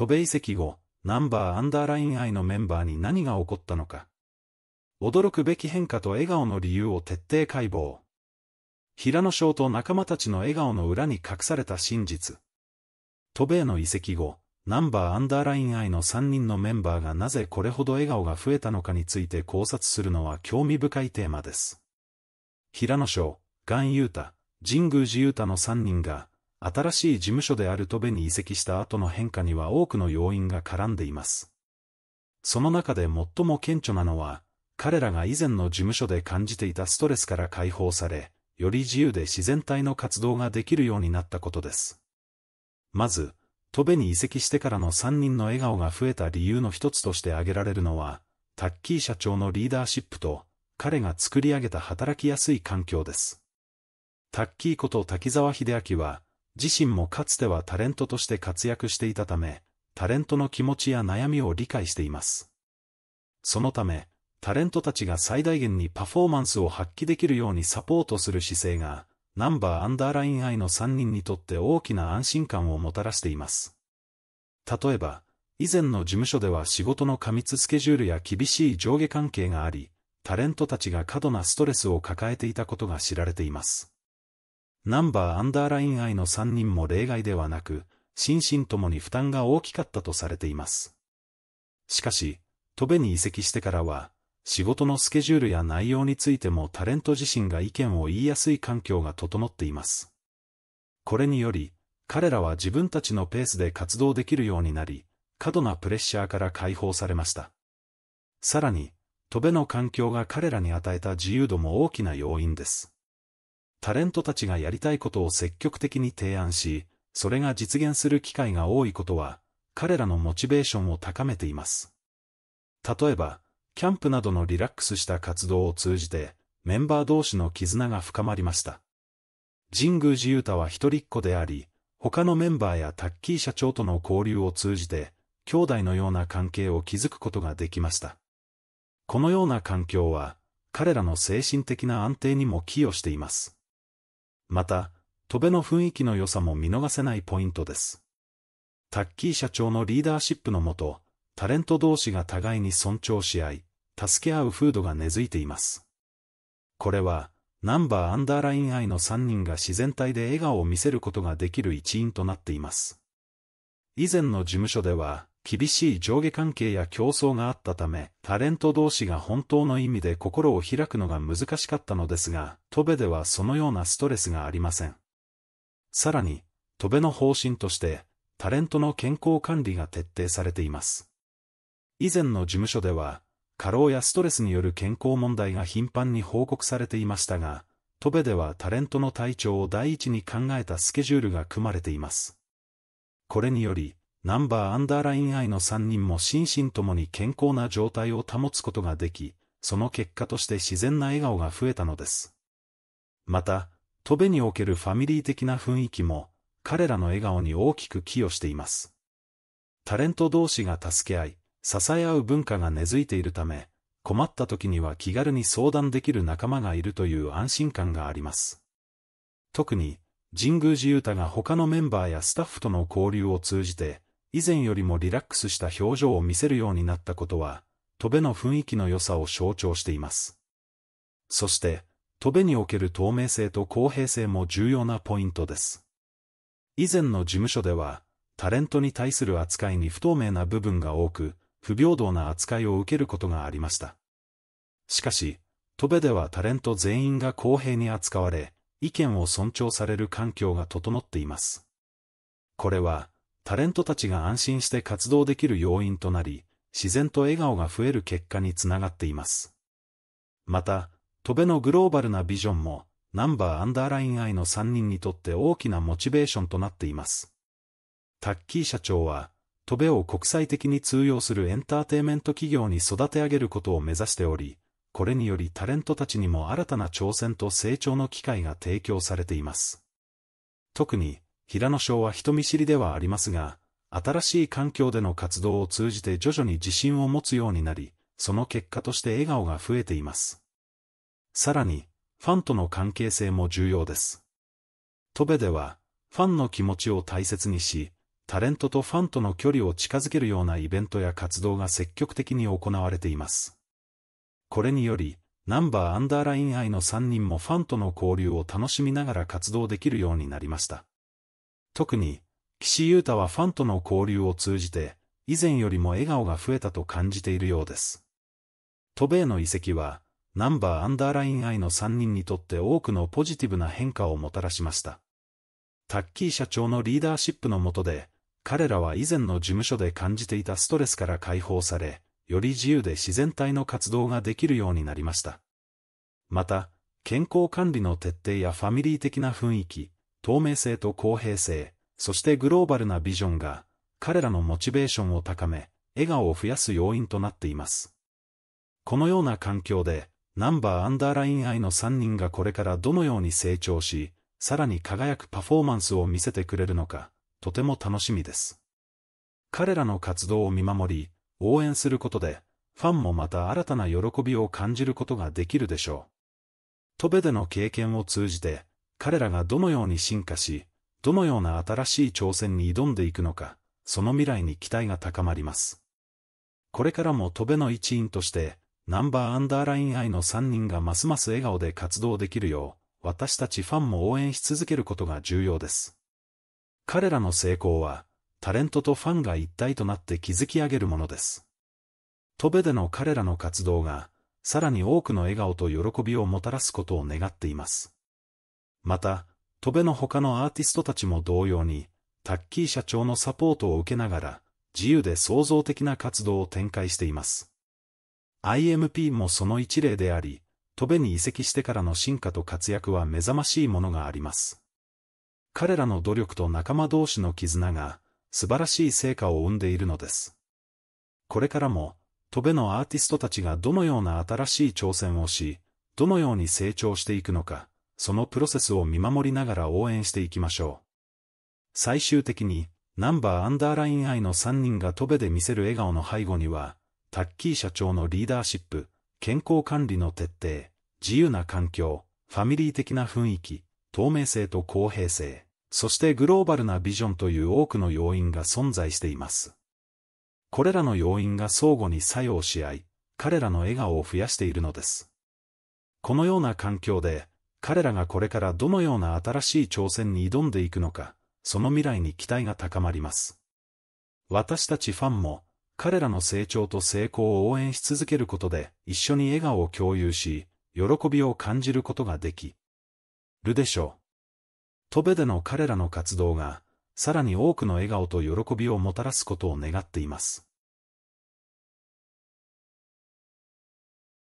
渡米移籍後、ナンバーアンダーライン愛のメンバーに何が起こったのか。驚くべき変化と笑顔の理由を徹底解剖。平野翔と仲間たちの笑顔の裏に隠された真実。渡米の移籍後、ナンバーアンダーライン愛の3人のメンバーがなぜこれほど笑顔が増えたのかについて考察するのは興味深いテーマです。平野翔、ガン・ユータ、神宮寺ユータの3人が、新しい事務所である戸部に移籍した後の変化には多くの要因が絡んでいます。その中で最も顕著なのは、彼らが以前の事務所で感じていたストレスから解放され、より自由で自然体の活動ができるようになったことです。まず、戸部に移籍してからの3人の笑顔が増えた理由の一つとして挙げられるのは、タッキー社長のリーダーシップと、彼が作り上げた働きやすい環境です。タッキーこと滝沢秀明は、自身もかつてはタレントとして活躍していたため、タレントの気持ちや悩みを理解しています。そのため、タレントたちが最大限にパフォーマンスを発揮できるようにサポートする姿勢が、ナンバーアンダーライン愛の3人にとって大きな安心感をもたらしています。例えば、以前の事務所では仕事の過密スケジュールや厳しい上下関係があり、タレントたちが過度なストレスを抱えていたことが知られています。ナンバーアンダーライン愛の3人も例外ではなく、心身ともに負担が大きかったとされています。しかし、戸部に移籍してからは、仕事のスケジュールや内容についてもタレント自身が意見を言いやすい環境が整っています。これにより、彼らは自分たちのペースで活動できるようになり、過度なプレッシャーから解放されました。さらに、戸部の環境が彼らに与えた自由度も大きな要因です。タレントたちがやりたいことを積極的に提案し、それが実現する機会が多いことは、彼らのモチベーションを高めています。例えば、キャンプなどのリラックスした活動を通じて、メンバー同士の絆が深まりました。神宮寺勇太は一人っ子であり、他のメンバーやタッキー社長との交流を通じて、兄弟のような関係を築くことができました。このような環境は、彼らの精神的な安定にも寄与しています。また、戸辺の雰囲気の良さも見逃せないポイントです。タッキー社長のリーダーシップのもと、タレント同士が互いに尊重し合い、助け合う風土が根付いています。これは、ナンバーアンダーライン愛の3人が自然体で笑顔を見せることができる一因となっています。以前の事務所では、厳しい上下関係や競争があったため、タレント同士が本当の意味で心を開くのが難しかったのですが、戸部ではそのようなストレスがありません。さらに、戸部の方針として、タレントの健康管理が徹底されています。以前の事務所では、過労やストレスによる健康問題が頻繁に報告されていましたが、戸部ではタレントの体調を第一に考えたスケジュールが組まれています。これにより、ナンバーアンダーライン愛の3人も心身ともに健康な状態を保つことができ、その結果として自然な笑顔が増えたのです。また、戸ベにおけるファミリー的な雰囲気も、彼らの笑顔に大きく寄与しています。タレント同士が助け合い、支え合う文化が根付いているため、困った時には気軽に相談できる仲間がいるという安心感があります。特に、神宮寺勇太が他のメンバーやスタッフとの交流を通じて、以前よりもリラックスした表情を見せるようになったことは、戸辺の雰囲気の良さを象徴しています。そして、戸辺における透明性と公平性も重要なポイントです。以前の事務所では、タレントに対する扱いに不透明な部分が多く、不平等な扱いを受けることがありました。しかし、戸辺ではタレント全員が公平に扱われ、意見を尊重される環境が整っています。これは、タレントたちが安心して活動できる要因となり、自然と笑顔が増える結果につながっています。また、トベのグローバルなビジョンも、ナンバーアンダーラインアイの3人にとって大きなモチベーションとなっています。タッキー社長は、トベを国際的に通用するエンターテイメント企業に育て上げることを目指しており、これによりタレントたちにも新たな挑戦と成長の機会が提供されています。特に、平野翔は人見知りではありますが、新しい環境での活動を通じて徐々に自信を持つようになり、その結果として笑顔が増えています。さらに、ファンとの関係性も重要です。戸部では、ファンの気持ちを大切にし、タレントとファンとの距離を近づけるようなイベントや活動が積極的に行われています。これにより、ナンバーアンダーライン愛の3人もファンとの交流を楽しみながら活動できるようになりました。特に、岸優太はファンとの交流を通じて、以前よりも笑顔が増えたと感じているようです。渡米の遺跡は、ナンバーアンダーライン愛の3人にとって多くのポジティブな変化をもたらしました。タッキー社長のリーダーシップの下で、彼らは以前の事務所で感じていたストレスから解放され、より自由で自然体の活動ができるようになりました。また、健康管理の徹底やファミリー的な雰囲気、透明性と公平性、そしてグローバルなビジョンが、彼らのモチベーションを高め、笑顔を増やす要因となっています。このような環境で、ナンバーアンダーライン愛の3人がこれからどのように成長し、さらに輝くパフォーマンスを見せてくれるのか、とても楽しみです。彼らの活動を見守り、応援することで、ファンもまた新たな喜びを感じることができるでしょう。トベでの経験を通じて、彼らがどのように進化し、どのような新しい挑戦に挑んでいくのか、その未来に期待が高まります。これからも戸部の一員として、ナンバーアンダーライン愛の3人がますます笑顔で活動できるよう、私たちファンも応援し続けることが重要です。彼らの成功は、タレントとファンが一体となって築き上げるものです。戸部での彼らの活動が、さらに多くの笑顔と喜びをもたらすことを願っています。また、戸辺の他のアーティストたちも同様に、タッキー社長のサポートを受けながら、自由で創造的な活動を展開しています。IMP もその一例であり、戸辺に移籍してからの進化と活躍は目覚ましいものがあります。彼らの努力と仲間同士の絆が、素晴らしい成果を生んでいるのです。これからも、戸辺のアーティストたちがどのような新しい挑戦をし、どのように成長していくのか、そのプロセスを見守りながら応援していきましょう。最終的に、ナンバーアンダーライン愛の3人が飛べで見せる笑顔の背後には、タッキー社長のリーダーシップ、健康管理の徹底、自由な環境、ファミリー的な雰囲気、透明性と公平性、そしてグローバルなビジョンという多くの要因が存在しています。これらの要因が相互に作用し合い、彼らの笑顔を増やしているのです。このような環境で、彼らがこれからどのような新しい挑戦に挑んでいくのか、その未来に期待が高まります。私たちファンも、彼らの成長と成功を応援し続けることで、一緒に笑顔を共有し、喜びを感じることができるでしょう。トベでの彼らの活動が、さらに多くの笑顔と喜びをもたらすことを願っています。